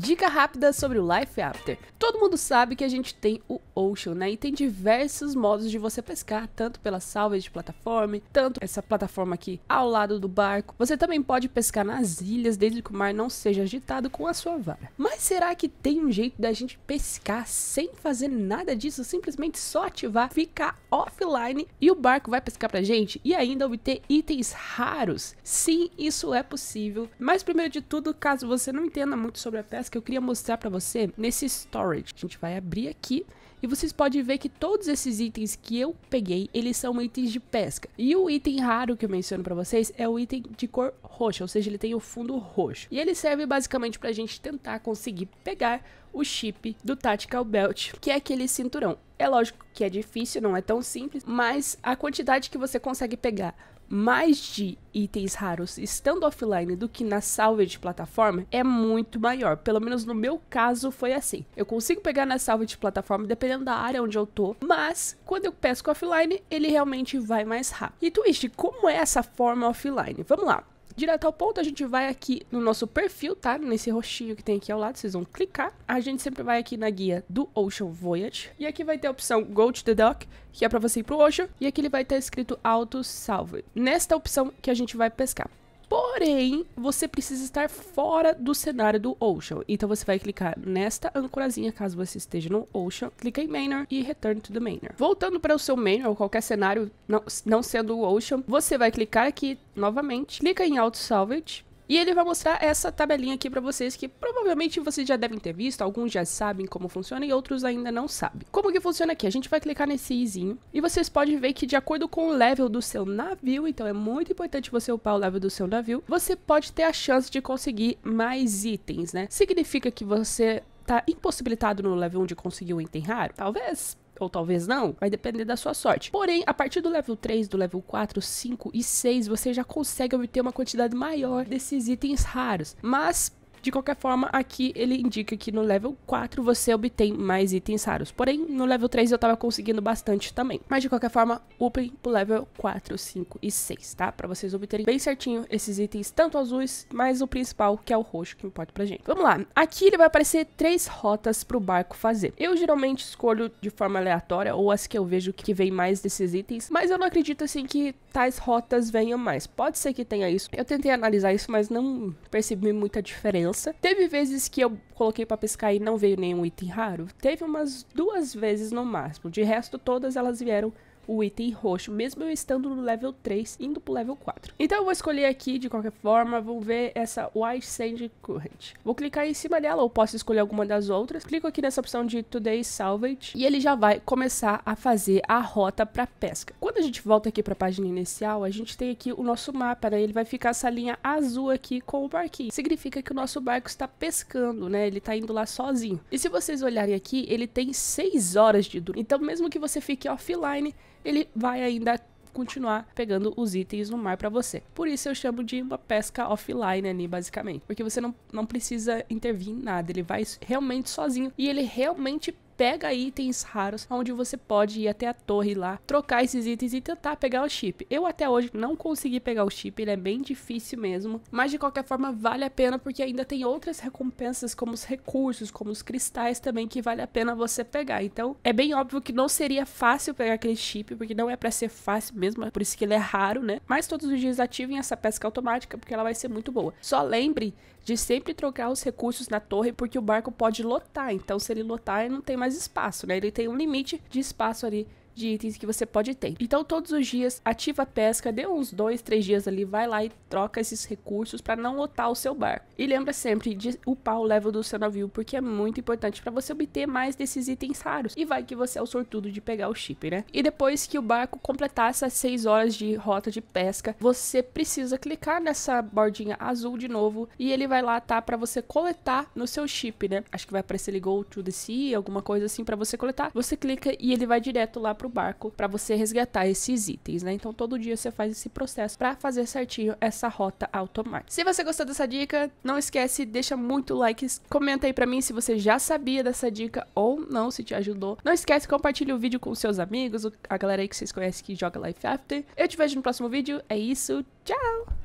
Dica rápida sobre o Life After. Todo mundo sabe que a gente tem o Ocean, né? E tem diversos modos de você pescar, tanto pela salva de plataforma, tanto essa plataforma aqui ao lado do barco. Você também pode pescar nas ilhas, desde que o mar não seja agitado com a sua vara. Mas será que tem um jeito da gente pescar sem fazer nada disso? Simplesmente só ativar, ficar offline e o barco vai pescar pra gente e ainda obter itens raros? Sim, isso é possível. Mas primeiro de tudo, caso você não entenda muito sobre a pesca, que eu queria mostrar para você nesse storage. A gente vai abrir aqui e vocês podem ver que todos esses itens que eu peguei, eles são itens de pesca. E o item raro que eu menciono para vocês é o item de cor roxa, ou seja, ele tem o fundo roxo. E ele serve basicamente para a gente tentar conseguir pegar o chip do Tactical Belt, que é aquele cinturão. É lógico que é difícil, não é tão simples, mas a quantidade que você consegue pegar mais de itens raros estando offline do que na salva de plataforma é muito maior. Pelo menos no meu caso foi assim. Eu consigo pegar na salva de plataforma dependendo da área onde eu tô, mas quando eu pesco offline, ele realmente vai mais rápido. E Twist, como é essa forma offline? Vamos lá direto ao ponto, a gente vai aqui no nosso perfil, tá? Nesse roxinho que tem aqui ao lado, vocês vão clicar. A gente sempre vai aqui na guia do Ocean Voyage. E aqui vai ter a opção Go to the Dock, que é para você ir pro Ocean. E aqui ele vai estar escrito Auto Salve. Nesta opção que a gente vai pescar. Porém, você precisa estar fora do cenário do Ocean. Então você vai clicar nesta ancorazinha, caso você esteja no Ocean, clica em Manor e Return to the Manor. Voltando para o seu Manor, ou qualquer cenário não, não sendo o Ocean, você vai clicar aqui novamente, clica em Auto Salvage, e ele vai mostrar essa tabelinha aqui para vocês que provavelmente vocês já devem ter visto, alguns já sabem como funciona e outros ainda não sabem. Como que funciona aqui? A gente vai clicar nesse izinho e vocês podem ver que de acordo com o level do seu navio, então é muito importante você upar o level do seu navio, você pode ter a chance de conseguir mais itens, né? Significa que você tá impossibilitado no level 1 de conseguir um item raro? Talvez, ou talvez não, vai depender da sua sorte. Porém, a partir do level 3, do level 4, 5 e 6, você já consegue obter uma quantidade maior desses itens raros. Mas de qualquer forma, aqui ele indica que no level 4 você obtém mais itens raros. Porém, no level 3 eu tava conseguindo bastante também. Mas de qualquer forma, upem pro level 4, 5 e 6, tá? Pra vocês obterem bem certinho esses itens, tanto azuis, mas o principal, que é o roxo, que importa pra gente. Vamos lá. Aqui ele vai aparecer três rotas pro barco fazer. Eu geralmente escolho de forma aleatória, ou as que eu vejo que vem mais desses itens, mas eu não acredito assim que tais rotas venham mais. Pode ser que tenha isso. Eu tentei analisar isso, mas não percebi muita diferença criança. Teve vezes que eu coloquei para pescar e não veio nenhum item raro. Teve umas duas vezes no máximo. De resto, todas elas vieram o item roxo, mesmo eu estando no level 3, indo pro level 4. Então eu vou escolher aqui, de qualquer forma, vamos ver essa White Sand Current. Vou clicar em cima dela, ou posso escolher alguma das outras. Clico aqui nessa opção de Today Salvage, e ele já vai começar a fazer a rota para pesca. Quando a gente volta aqui para a página inicial, a gente tem aqui o nosso mapa, né? Ele vai ficar essa linha azul aqui com o barquinho. Significa que o nosso barco está pescando, né? Ele está indo lá sozinho. E se vocês olharem aqui, ele tem 6 horas de duro. Então, mesmo que você fique offline, ele vai ainda continuar pegando os itens no mar para você. Por isso eu chamo de uma pesca offline ali, basicamente. Porque você não, não precisa intervir em nada, ele vai realmente sozinho e ele realmente pega itens raros, onde você pode ir até a torre lá, trocar esses itens e tentar pegar o chip. Eu até hoje não consegui pegar o chip, ele é bem difícil mesmo, mas de qualquer forma vale a pena porque ainda tem outras recompensas como os recursos, como os cristais também que vale a pena você pegar. Então é bem óbvio que não seria fácil pegar aquele chip, porque não é para ser fácil mesmo, é por isso que ele é raro, né? Mas todos os dias ativem essa pesca automática porque ela vai ser muito boa. Só lembre de sempre trocar os recursos na torre porque o barco pode lotar, então se ele lotar não tem mais espaço, né? Ele tem um limite de espaço ali de itens que você pode ter. Então, todos os dias, ativa a pesca, dê uns dois, três dias ali, vai lá e troca esses recursos para não lotar o seu barco. E lembra sempre de upar o level do seu navio, porque é muito importante para você obter mais desses itens raros. E vai que você é o sortudo de pegar o chip, né? E depois que o barco completar essas seis horas de rota de pesca, você precisa clicar nessa bordinha azul de novo e ele vai lá, tá? Para você coletar no seu chip, né? Acho que vai aparecer ele Go to the Sea, alguma coisa assim para você coletar. Você clica e ele vai direto lá para o barco para você resgatar esses itens, né? Então todo dia você faz esse processo para fazer certinho essa rota automática. Se você gostou dessa dica, não esquece, deixa muito like, comenta aí para mim se você já sabia dessa dica ou não, se te ajudou. Não esquece, compartilha o vídeo com seus amigos, a galera aí que vocês conhecem que joga Life After. Eu te vejo no próximo vídeo, é isso, tchau!